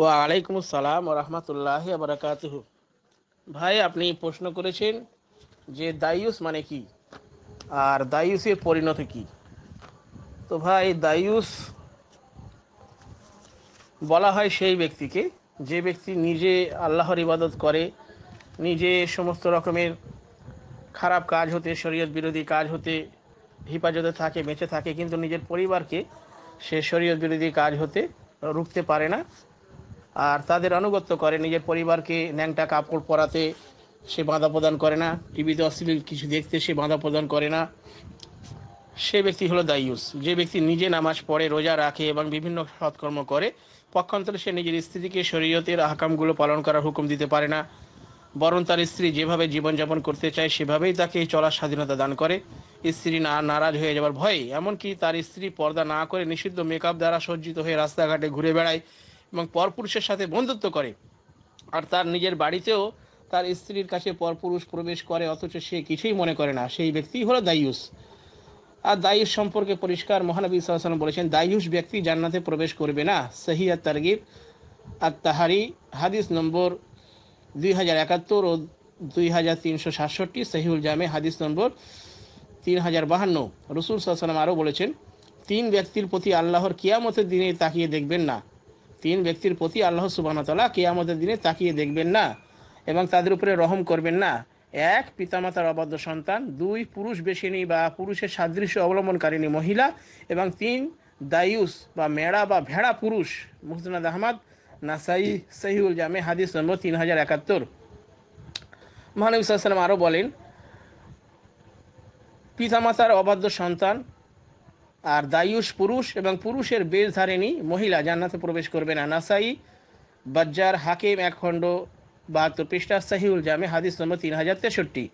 ওয়ালাইকুম আসসালাম রহমতুল্লাহ আবরাকাত ভাই আপনি প্রশ্ন করেছেন যে দায়ুস মানে কি আর দায়ুসের পরিণতি কি তো ভাই দায়ুস বলা হয় সেই ব্যক্তিকে যে ব্যক্তি নিজে আল্লাহর ইবাদত করে নিজে সমস্ত রকমের খারাপ কাজ হতে শরীয়ত বিরোধী কাজ হতে হিফাজতে থাকে বেঁচে থাকে কিন্তু নিজের পরিবারকে সে শরীয়ত বিরোধী কাজ হতে রুখতে পারে না আর তাদের আনুগত্য করে নিজের পরিবারকে ন্যাংটা কাপড় পরাতে সে বাধা প্রদান করে না টিভিতে অশ্লীল কিছু দেখতে সে বাধা প্রদান করে না সে ব্যক্তি হলো দায়ুস যে ব্যক্তি নিজে নামাজ পড়ে রোজা রাখে এবং বিভিন্ন সৎকর্ম করে পক্ষান্তরে সে নিজের স্ত্রীকে শরীয়তের আহকামগুলো পালন করার হুকুম দিতে পারে না বরং তার স্ত্রী যেভাবে জীবনযাপন করতে চায় সেভাবেই তাকে চলার স্বাধীনতা দান করে স্ত্রী না নারাজ হয়ে যাবার ভয়ে এমনকি তার স্ত্রী পর্দা না করে নিষিদ্ধ মেকআপ দ্বারা সজ্জিত হয়ে রাস্তাঘাটে ঘুরে বেড়ায় এবং পরপুরুষের সাথে বন্ধুত্ব করে আর তার নিজের বাড়িতেও তার স্ত্রীর কাছে পরপুরুষ প্রবেশ করে অথচ সে কিছুই মনে করে না সেই ব্যক্তি হলো দায়ুস আর দায়ুস সম্পর্কে পরিষ্কার মহানবী সাল্লাম বলেছেন দায়ুস ব্যক্তি জান্নাতে প্রবেশ করবে না সহিয়া তারগিব আর তাহারি হাদিস নম্বর দুই হাজার একাত্তর ও দুই হাজার তিনশো সাতষট্টি সহিউল জামে হাদিস নম্বর তিন হাজার বাহান্ন রসুল সাল্লাম আরও বলেছেন তিন ব্যক্তির প্রতি আল্লাহর কিয়ামতের দিনে তাকিয়ে দেখবেন না তিন ব্যক্তির প্রতি আল্লাহ সুবাহতলা কেয়ামতের দিনে তাকিয়ে দেখবেন না এবং তাদের উপরে রহম করবেন না এক পিতামাতার অবাধ্য সন্তান দুই পুরুষ বেশিনী বা পুরুষের সাদৃশ্য অবলম্বনকারিনী মহিলা এবং তিন দায়ুস বা মেড়া বা ভেড়া পুরুষ মুহসনাদ আহমদ নাসাই সহিউল জামে হাদিস নম্বর তিন হাজার একাত্তর মহানবী সাল্লাম আরও বলেন পিতামাতার অবাধ্য সন্তান আর দায়ুষ পুরুষ এবং পুরুষের বেশধারিণী মহিলা জান্নাতে প্রবেশ করবে না নাসাই বাজ্জার হাকিম এক খণ্ড বাহাত্তর পৃষ্ঠা সাহিউল জামে হাদিস নম্বর তিন হাজার তেষট্টি